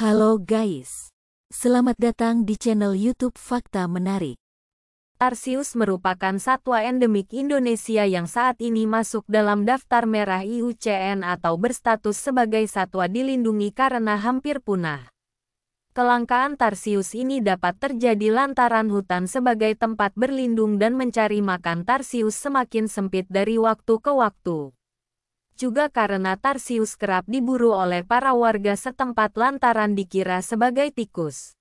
Halo guys. Selamat datang di channel YouTube Fakta Menarik. Tarsius merupakan satwa endemik Indonesia yang saat ini masuk dalam daftar merah IUCN atau berstatus sebagai satwa dilindungi karena hampir punah. Kelangkaan tarsius ini dapat terjadi lantaran hutan sebagai tempat berlindung dan mencari makan tarsius semakin sempit dari waktu ke waktu juga karena Tarsius kerap diburu oleh para warga setempat lantaran dikira sebagai tikus.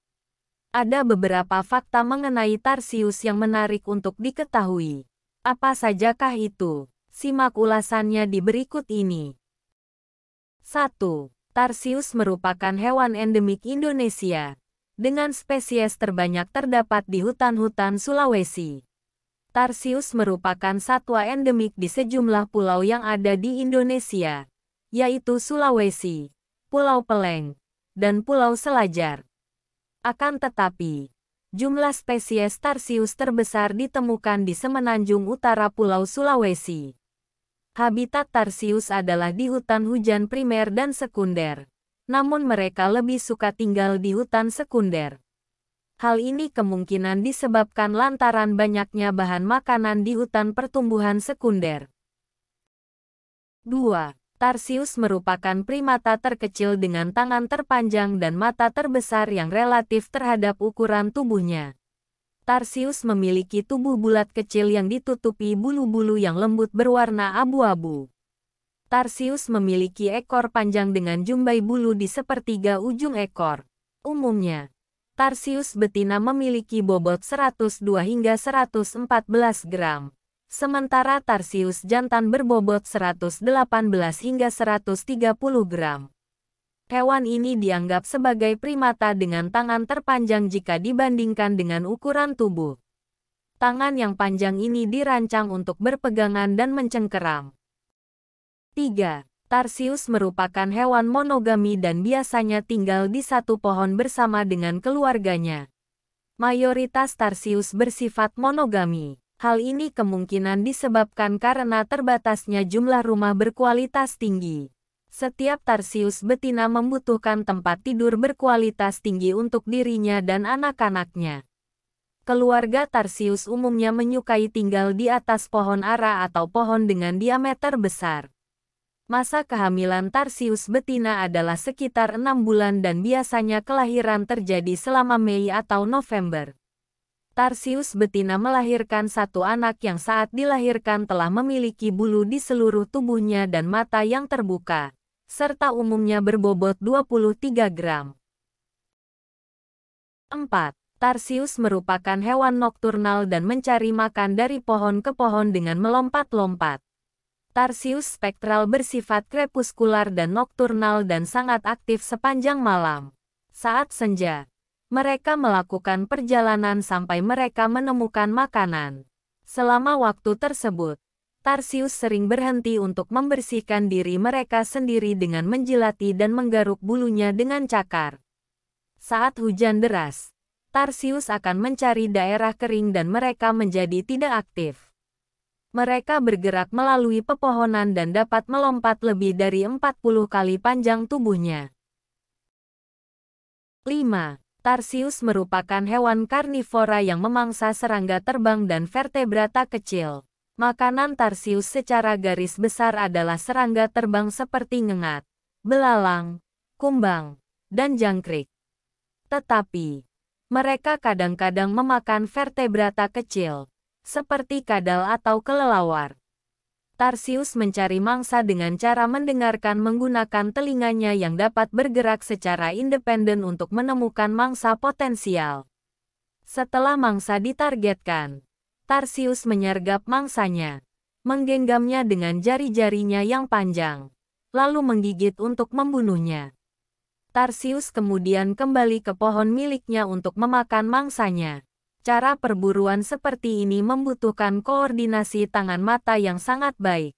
Ada beberapa fakta mengenai Tarsius yang menarik untuk diketahui. Apa sajakah itu? Simak ulasannya di berikut ini. 1. Tarsius merupakan hewan endemik Indonesia, dengan spesies terbanyak terdapat di hutan-hutan Sulawesi. Tarsius merupakan satwa endemik di sejumlah pulau yang ada di Indonesia, yaitu Sulawesi, Pulau Peleng, dan Pulau Selajar. Akan tetapi, jumlah spesies Tarsius terbesar ditemukan di semenanjung utara Pulau Sulawesi. Habitat Tarsius adalah di hutan hujan primer dan sekunder, namun mereka lebih suka tinggal di hutan sekunder. Hal ini kemungkinan disebabkan lantaran banyaknya bahan makanan di hutan pertumbuhan sekunder. 2. Tarsius merupakan primata terkecil dengan tangan terpanjang dan mata terbesar yang relatif terhadap ukuran tubuhnya. Tarsius memiliki tubuh bulat kecil yang ditutupi bulu-bulu yang lembut berwarna abu-abu. Tarsius memiliki ekor panjang dengan jumbai bulu di sepertiga ujung ekor. Umumnya, Tarsius betina memiliki bobot 102 hingga 114 gram, sementara Tarsius jantan berbobot 118 hingga 130 gram. Hewan ini dianggap sebagai primata dengan tangan terpanjang jika dibandingkan dengan ukuran tubuh. Tangan yang panjang ini dirancang untuk berpegangan dan mencengkeram. 3. Tarsius merupakan hewan monogami dan biasanya tinggal di satu pohon bersama dengan keluarganya. Mayoritas Tarsius bersifat monogami. Hal ini kemungkinan disebabkan karena terbatasnya jumlah rumah berkualitas tinggi. Setiap Tarsius betina membutuhkan tempat tidur berkualitas tinggi untuk dirinya dan anak-anaknya. Keluarga Tarsius umumnya menyukai tinggal di atas pohon ara atau pohon dengan diameter besar masa kehamilan tarsius betina adalah sekitar enam bulan dan biasanya kelahiran terjadi selama Mei atau November. Tarsius betina melahirkan satu anak yang saat dilahirkan telah memiliki bulu di seluruh tubuhnya dan mata yang terbuka, serta umumnya berbobot 23 gram. 4. Tarsius merupakan hewan nokturnal dan mencari makan dari pohon ke pohon dengan melompat-lompat. Tarsius spektral bersifat krepuskular dan nokturnal dan sangat aktif sepanjang malam. Saat senja, mereka melakukan perjalanan sampai mereka menemukan makanan. Selama waktu tersebut, Tarsius sering berhenti untuk membersihkan diri mereka sendiri dengan menjilati dan menggaruk bulunya dengan cakar. Saat hujan deras, Tarsius akan mencari daerah kering dan mereka menjadi tidak aktif. Mereka bergerak melalui pepohonan dan dapat melompat lebih dari 40 kali panjang tubuhnya. 5. Tarsius merupakan hewan karnivora yang memangsa serangga terbang dan vertebrata kecil. Makanan Tarsius secara garis besar adalah serangga terbang seperti ngengat, belalang, kumbang, dan jangkrik. Tetapi, mereka kadang-kadang memakan vertebrata kecil seperti kadal atau kelelawar. Tarsius mencari mangsa dengan cara mendengarkan menggunakan telinganya yang dapat bergerak secara independen untuk menemukan mangsa potensial. Setelah mangsa ditargetkan, Tarsius menyergap mangsanya, menggenggamnya dengan jari-jarinya yang panjang, lalu menggigit untuk membunuhnya. Tarsius kemudian kembali ke pohon miliknya untuk memakan mangsanya cara perburuan seperti ini membutuhkan koordinasi tangan mata yang sangat baik.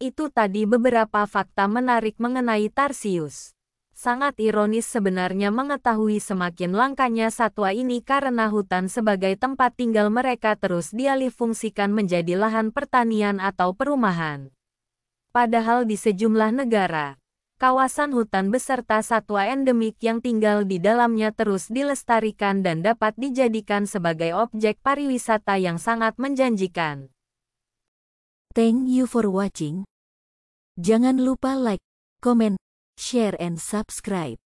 Itu tadi beberapa fakta menarik mengenai Tarsius. Sangat ironis sebenarnya mengetahui semakin langkanya satwa ini karena hutan sebagai tempat tinggal mereka terus dialihfungsikan menjadi lahan pertanian atau perumahan. Padahal di sejumlah negara, kawasan hutan beserta satwa endemik yang tinggal di dalamnya terus dilestarikan dan dapat dijadikan sebagai objek pariwisata yang sangat menjanjikan. Thank you for watching. Jangan lupa like, comment, share and subscribe.